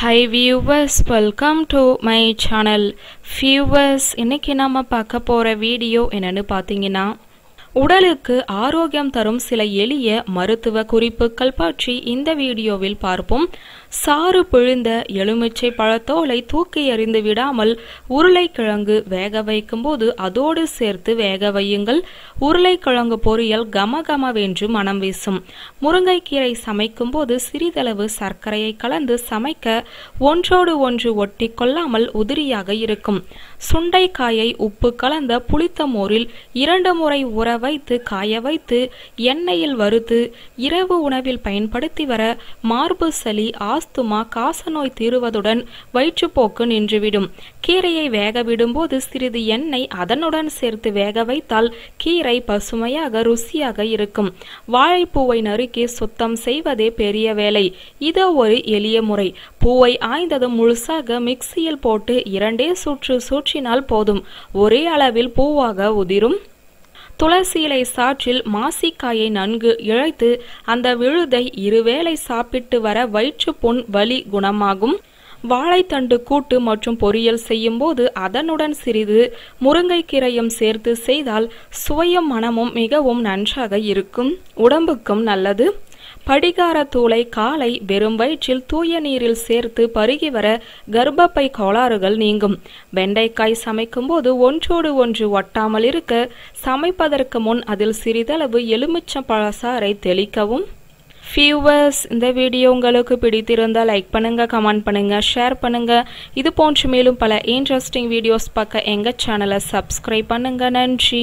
high viewers welcome to my channel viewers இன்னைக்கு நம்ம பார்க்க போற வீடியோ என்னன்னு பார்த்தீங்கன்னா உடலுக்கு ஆரோக்கியம் தரும் சில எளிய மருத்துவ குறிப்புகள் பற்றி இந்த வீடியோவில் பார்ப்போம் சாறு பிழிந்த எலுமிச்சை பழத்தோலை தூக்கி எறிந்து விடாமல் உருளைக்கிழங்கு வேக வைக்கும்போது அதோடு சேர்த்து வேக வையுங்கள் உருளைக்கிழங்கு பொரியல் கமகமவென்று மனம் வீசும் முருங்கைக்கீரை சமைக்கும் போது சிறிதளவு சர்க்கரையை கலந்து சமைக்க ஒன்றோடு ஒன்று ஒட்டி கொள்ளாமல் உதிரியாக இருக்கும் சுண்டைக்காயை உப்பு கலந்த புளித்த மோரில் இரண்டு முறை உற வைத்து காய வைத்து எண்ணெயில் வறுத்து இரவு உணவில் பயன்படுத்தி வர மார்பு சளி ஆ ஆஸ்துமா காசநோய் தீருவதுடன் வயிற்றுப்போக்கு நின்றுவிடும் கீரையை வேக விடும்போது சிறிது எண்ணெய் அதனுடன் சேர்த்து வேக வைத்தால் கீரை பசுமையாக ருசியாக இருக்கும் வாழைப்பூவை நறுக்கி சுத்தம் செய்வதே பெரிய வேலை இதோ ஒரு எளிய முறை பூவை ஆய்ந்ததும் முழுசாக மிக்சியில் போட்டு இரண்டே சுற்று சூற்றினால் போதும் ஒரே அளவில் பூவாக உதிரும் துளசியிலை சாற்றில் மாசிக்காயை நன்கு இழைத்து அந்த விழுதை இருவேளை சாப்பிட்டு வர வயிற்று புண் வலி குணமாகும் வாழைத்தண்டு கூட்டு மற்றும் பொரியல் செய்யும்போது அதனுடன் சிறிது முருங்கைக்கீரையும் சேர்த்து செய்தால் சுவையும் மனமும் மிகவும் நன்றாக இருக்கும் உடம்புக்கும் நல்லது படிகாரத்தூளை காலை வெறும் வயிற்றில் தூய நீரில் சேர்த்து பருகி வர கர்ப்பப்பை கோளாறுகள் நீங்கும் வெண்டைக்காய் சமைக்கும்போது ஒன்றோடு ஒன்று ஒட்டாமல் இருக்க சமைப்பதற்கு முன் அதில் சிறிதளவு எலுமிச்சம் பழசாரை தெளிக்கவும் ஃபியூவர்ஸ் இந்த வீடியோ உங்களுக்கு பிடித்திருந்தால் லைக் பண்ணுங்கள் கமெண்ட் பண்ணுங்கள் ஷேர் பண்ணுங்கள் இது போன்று மேலும் பல இன்ட்ரெஸ்டிங் வீடியோஸ் பார்க்க எங்கள் சேனலை சப்ஸ்கிரைப் பண்ணுங்கள் நன்றி